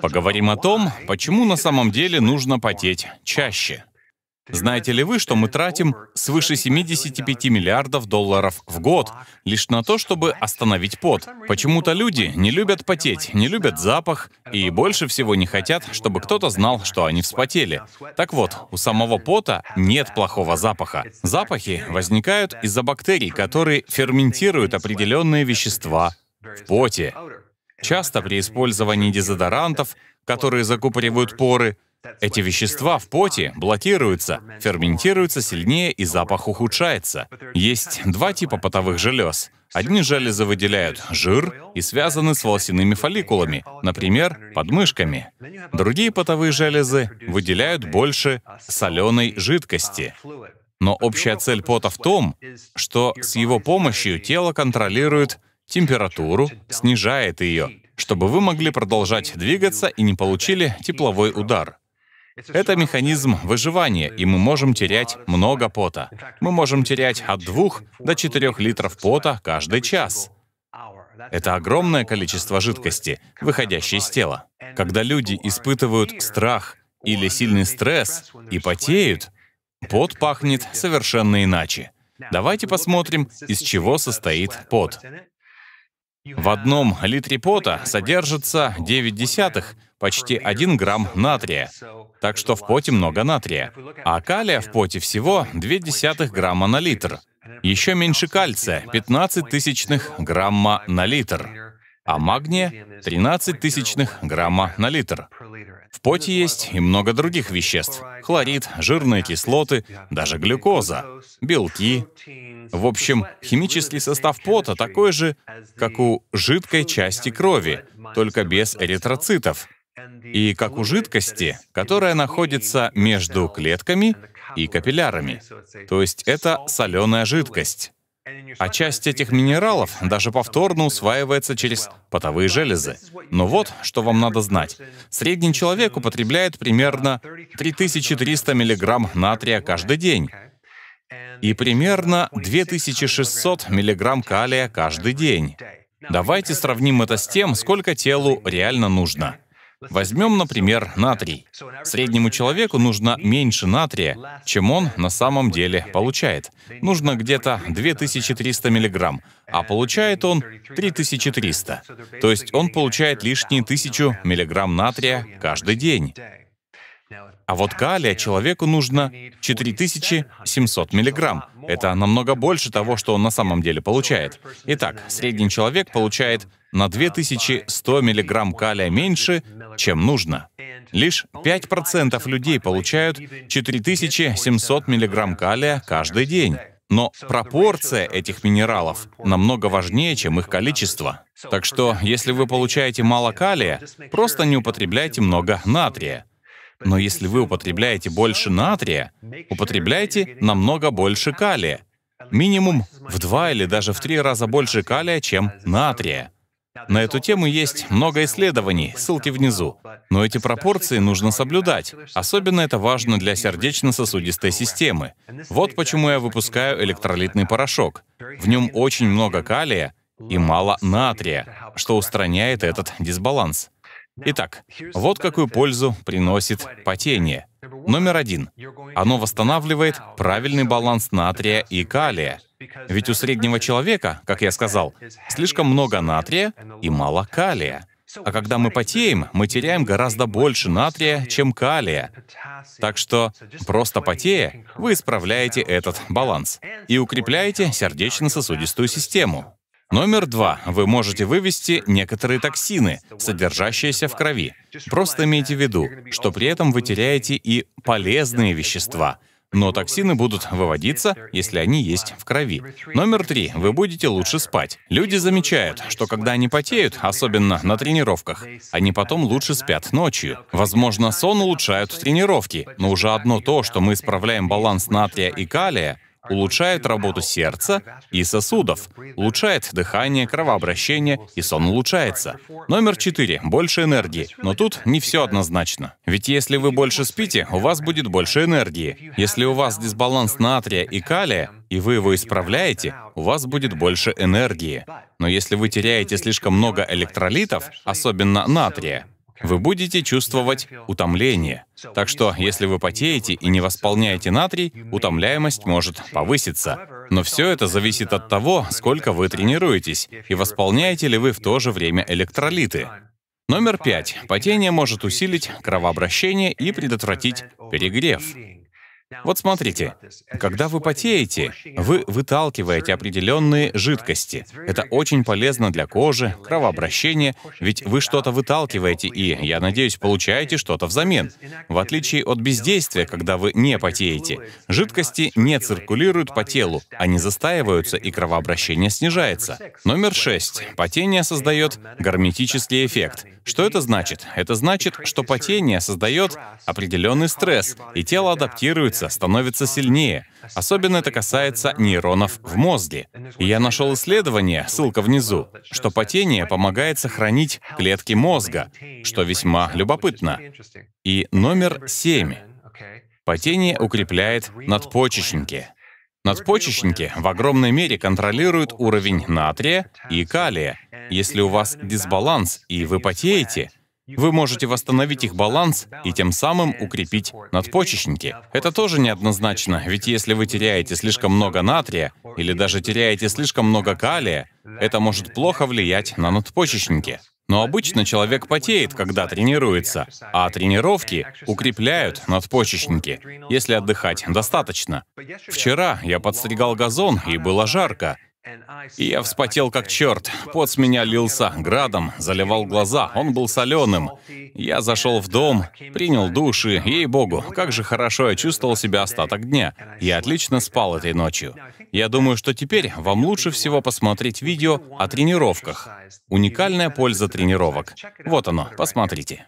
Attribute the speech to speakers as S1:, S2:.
S1: Поговорим о том, почему на самом деле нужно потеть чаще. Знаете ли вы, что мы тратим свыше 75 миллиардов долларов в год лишь на то, чтобы остановить пот? Почему-то люди не любят потеть, не любят запах и больше всего не хотят, чтобы кто-то знал, что они вспотели. Так вот, у самого пота нет плохого запаха. Запахи возникают из-за бактерий, которые ферментируют определенные вещества в поте. Часто при использовании дезодорантов, которые закупоривают поры, эти вещества в поте блокируются, ферментируются сильнее и запах ухудшается. Есть два типа потовых желез. Одни железы выделяют жир и связаны с волосяными фолликулами, например, подмышками. Другие потовые железы выделяют больше соленой жидкости. Но общая цель пота в том, что с его помощью тело контролирует температуру, снижает ее, чтобы вы могли продолжать двигаться и не получили тепловой удар. Это механизм выживания, и мы можем терять много пота. Мы можем терять от 2 до 4 литров пота каждый час. Это огромное количество жидкости, выходящей из тела. Когда люди испытывают страх или сильный стресс и потеют, пот пахнет совершенно иначе. Давайте посмотрим, из чего состоит пот. В одном литре пота содержится 9 десятых, почти 1 грамм натрия, так что в поте много натрия. А калия в поте всего 2 десятых грамма на литр. Еще меньше кальция — 15 тысячных грамма на литр а магния — 13 тысячных грамма на литр. В поте есть и много других веществ — хлорид, жирные кислоты, даже глюкоза, белки. В общем, химический состав пота такой же, как у жидкой части крови, только без эритроцитов. И как у жидкости, которая находится между клетками и капиллярами. То есть это соленая жидкость. А часть этих минералов даже повторно усваивается через потовые железы. Но вот, что вам надо знать. Средний человек употребляет примерно 3300 мг натрия каждый день и примерно 2600 миллиграмм калия каждый день. Давайте сравним это с тем, сколько телу реально нужно. Возьмем, например, натрий. Среднему человеку нужно меньше натрия, чем он на самом деле получает. Нужно где-то 2300 миллиграмм, а получает он 3300. То есть он получает лишние 1000 миллиграмм натрия каждый день. А вот калия человеку нужно 4700 миллиграмм. Это намного больше того, что он на самом деле получает. Итак, средний человек получает на 2100 миллиграмм калия меньше, чем нужно. Лишь 5% людей получают 4700 миллиграмм калия каждый день. Но пропорция этих минералов намного важнее, чем их количество. Так что, если вы получаете мало калия, просто не употребляйте много натрия. Но если вы употребляете больше натрия, употребляйте намного больше калия. Минимум в два или даже в три раза больше калия, чем натрия. На эту тему есть много исследований, ссылки внизу. Но эти пропорции нужно соблюдать. Особенно это важно для сердечно-сосудистой системы. Вот почему я выпускаю электролитный порошок. В нем очень много калия и мало натрия, что устраняет этот дисбаланс. Итак, вот какую пользу приносит потение. Номер один. Оно восстанавливает правильный баланс натрия и калия. Ведь у среднего человека, как я сказал, слишком много натрия и мало калия. А когда мы потеем, мы теряем гораздо больше натрия, чем калия. Так что, просто потея, вы исправляете этот баланс и укрепляете сердечно-сосудистую систему. Номер два. Вы можете вывести некоторые токсины, содержащиеся в крови. Просто имейте в виду, что при этом вы теряете и полезные вещества. Но токсины будут выводиться, если они есть в крови. Номер три. Вы будете лучше спать. Люди замечают, что когда они потеют, особенно на тренировках, они потом лучше спят ночью. Возможно, сон улучшают тренировки, но уже одно то, что мы исправляем баланс натрия и калия, улучшает работу сердца и сосудов, улучшает дыхание, кровообращение, и сон улучшается. Номер четыре — больше энергии. Но тут не все однозначно. Ведь если вы больше спите, у вас будет больше энергии. Если у вас дисбаланс натрия и калия, и вы его исправляете, у вас будет больше энергии. Но если вы теряете слишком много электролитов, особенно натрия, вы будете чувствовать утомление. Так что, если вы потеете и не восполняете натрий, утомляемость может повыситься. Но все это зависит от того, сколько вы тренируетесь и восполняете ли вы в то же время электролиты. Номер пять. Потение может усилить кровообращение и предотвратить перегрев. Вот смотрите, когда вы потеете, вы выталкиваете определенные жидкости. Это очень полезно для кожи, кровообращения, ведь вы что-то выталкиваете и, я надеюсь, получаете что-то взамен. В отличие от бездействия, когда вы не потеете, жидкости не циркулируют по телу, они застаиваются и кровообращение снижается. Номер шесть. Потение создает герметический эффект. Что это значит? Это значит, что потение создает определенный стресс, и тело адаптируется двигается, становится сильнее. Особенно это касается нейронов в мозге. я нашел исследование, ссылка внизу, что потение помогает сохранить клетки мозга, что весьма любопытно. И номер семь. Потение укрепляет надпочечники. Надпочечники в огромной мере контролируют уровень натрия и калия. Если у вас дисбаланс и вы потеете, вы можете восстановить их баланс и тем самым укрепить надпочечники. Это тоже неоднозначно, ведь если вы теряете слишком много натрия или даже теряете слишком много калия, это может плохо влиять на надпочечники. Но обычно человек потеет, когда тренируется, а тренировки укрепляют надпочечники, если отдыхать достаточно. Вчера я подстригал газон, и было жарко. И я вспотел как черт. Пот с меня лился градом, заливал глаза. Он был соленым. Я зашел в дом, принял душ и, ей-богу, как же хорошо я чувствовал себя остаток дня. Я отлично спал этой ночью. Я думаю, что теперь вам лучше всего посмотреть видео о тренировках. Уникальная польза тренировок. Вот оно, посмотрите.